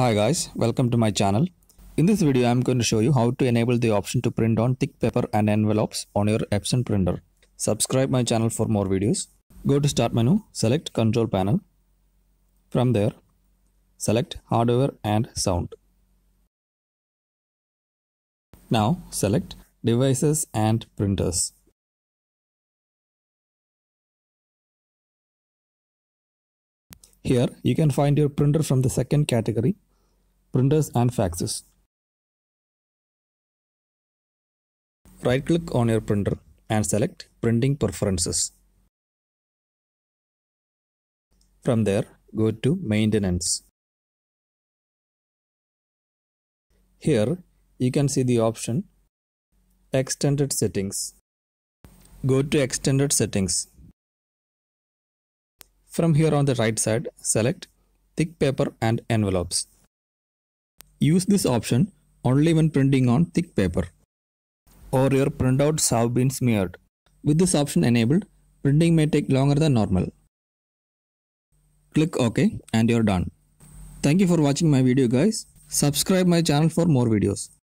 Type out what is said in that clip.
Hi guys, welcome to my channel. In this video, I'm going to show you how to enable the option to print on thick paper and envelopes on your Epson printer. Subscribe my channel for more videos. Go to start menu, select control panel. From there, select hardware and sound. Now select devices and printers. Here you can find your printer from the second category printers and faxes. Right click on your printer and select Printing Preferences. From there, go to Maintenance. Here, you can see the option Extended Settings. Go to Extended Settings. From here on the right side, select Thick Paper and Envelopes. Use this option only when printing on thick paper or your printouts have been smeared. With this option enabled, printing may take longer than normal. Click OK and you're done. Thank you for watching my video guys. Subscribe my channel for more videos.